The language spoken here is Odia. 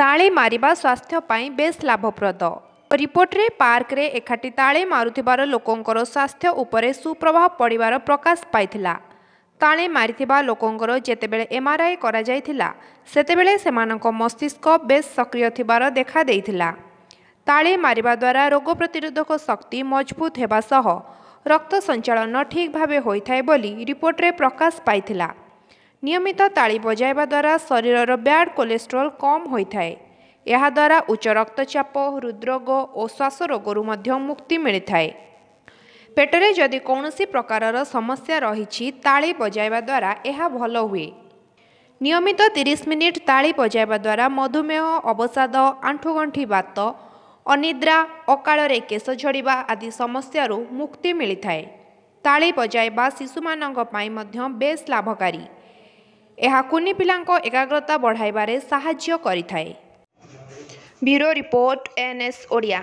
ତାଳି ମାରିବା ସ୍ୱାସ୍ଥ୍ୟ ପାଇଁ ବେଶ୍ ଲାଭପ୍ରଦ ରିପୋର୍ଟରେ ପାର୍କରେ ଏକାଠି ତାଳି ମାରୁଥିବାର ଲୋକଙ୍କର ସ୍ୱାସ୍ଥ୍ୟ ଉପରେ ସୁପ୍ରଭାବ ପଡ଼ିବାର ପ୍ରକାଶ ପାଇଥିଲା ତାଳି ମାରିଥିବା ଲୋକଙ୍କର ଯେତେବେଳେ ଏମ୍ଆର୍ଆଇ କରାଯାଇଥିଲା ସେତେବେଳେ ସେମାନଙ୍କ ମସ୍ତିଷ୍କ ବେଶ୍ ସକ୍ରିୟ ଥିବାର ଦେଖାଦେଇଥିଲା ତାଳି ମାରିବା ଦ୍ୱାରା ରୋଗ ପ୍ରତିରୋଧକ ଶକ୍ତି ମଜବୁତ ହେବା ସହ ରକ୍ତ ସଞ୍ଚାଳନ ଠିକ୍ ଭାବେ ହୋଇଥାଏ ବୋଲି ରିପୋର୍ଟରେ ପ୍ରକାଶ ପାଇଥିଲା ନିୟମିତ ତାଳି ବଜାଇବା ଦ୍ୱାରା ଶରୀରର ବ୍ୟାଡ଼ କୋଲେଷ୍ଟ୍ରଲ କମ୍ ହୋଇଥାଏ ଏହାଦ୍ୱାରା ଉଚ୍ଚ ରକ୍ତଚାପ ହୃଦ୍ରୋଗ ଓ ଶ୍ୱାସ ରୋଗରୁ ମଧ୍ୟ ମୁକ୍ତି ମିଳିଥାଏ ପେଟରେ ଯଦି କୌଣସି ପ୍ରକାରର ସମସ୍ୟା ରହିଛି ତାଳି ବଜାଇବା ଦ୍ୱାରା ଏହା ଭଲ ହୁଏ ନିୟମିତ ତିରିଶ ମିନିଟ୍ ତାଳି ବଜାଇବା ଦ୍ୱାରା ମଧୁମେହ ଅବସାଦ ଆଣ୍ଠୁଗଣ୍ଠି ବାତ ଅନିଦ୍ରା ଅକାଳରେ କେଶ ଝଡ଼ିବା ଆଦି ସମସ୍ୟାରୁ ମୁକ୍ତି ମିଳିଥାଏ ତାଳି ବଜାଇବା ଶିଶୁମାନଙ୍କ ପାଇଁ ମଧ୍ୟ ବେଶ୍ ଲାଭକାରୀ ଏହା କୁନି ପିଲାଙ୍କ ଏକାଗ୍ରତା ବଢ଼ାଇବାରେ ସାହାଯ୍ୟ କରିଥାଏ ବ୍ୟୁରୋ ରିପୋର୍ଟ ଏନ୍ଏସ୍ ଓଡ଼ିଆ